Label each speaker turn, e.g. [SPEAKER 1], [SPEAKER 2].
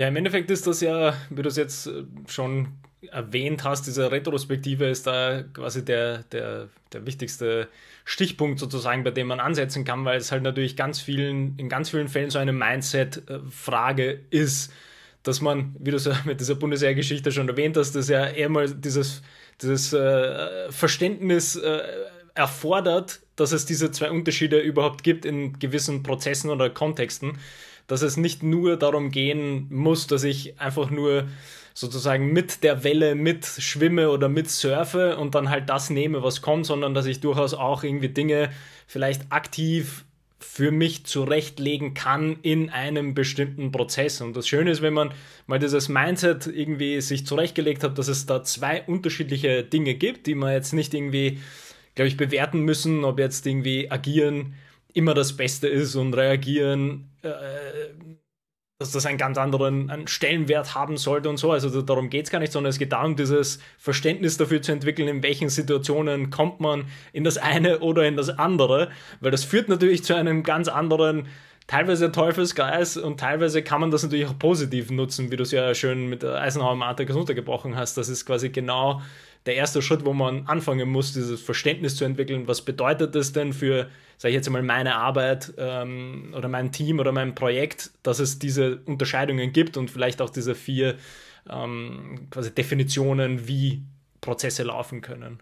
[SPEAKER 1] Ja, im Endeffekt ist das ja, wie du es jetzt äh, schon erwähnt hast, diese Retrospektive ist da quasi der, der, der wichtigste Stichpunkt sozusagen, bei dem man ansetzen kann, weil es halt natürlich ganz vielen, in ganz vielen Fällen so eine Mindset-Frage äh, ist, dass man, wie du es ja mit dieser Bundeswehrgeschichte schon erwähnt hast, dass ja eher mal dieses, dieses äh, Verständnis äh, erfordert, dass es diese zwei Unterschiede überhaupt gibt in gewissen Prozessen oder Kontexten dass es nicht nur darum gehen muss, dass ich einfach nur sozusagen mit der Welle mit schwimme oder mit surfe und dann halt das nehme, was kommt, sondern dass ich durchaus auch irgendwie Dinge vielleicht aktiv für mich zurechtlegen kann in einem bestimmten Prozess. Und das Schöne ist, wenn man mal dieses Mindset irgendwie sich zurechtgelegt hat, dass es da zwei unterschiedliche Dinge gibt, die man jetzt nicht irgendwie, glaube ich, bewerten müssen, ob jetzt irgendwie agieren immer das Beste ist und reagieren, äh, dass das einen ganz anderen einen Stellenwert haben sollte und so. Also darum geht es gar nicht, sondern es geht darum, dieses Verständnis dafür zu entwickeln, in welchen Situationen kommt man in das eine oder in das andere, weil das führt natürlich zu einem ganz anderen teilweise Teufelskreis und teilweise kann man das natürlich auch positiv nutzen, wie du es ja schön mit der Eisenhower matrix Artikel untergebrochen hast. Das ist quasi genau der erste Schritt, wo man anfangen muss, dieses Verständnis zu entwickeln, was bedeutet das denn für, sage ich jetzt mal, meine Arbeit ähm, oder mein Team oder mein Projekt, dass es diese Unterscheidungen gibt und vielleicht auch diese vier ähm, quasi Definitionen, wie Prozesse laufen können.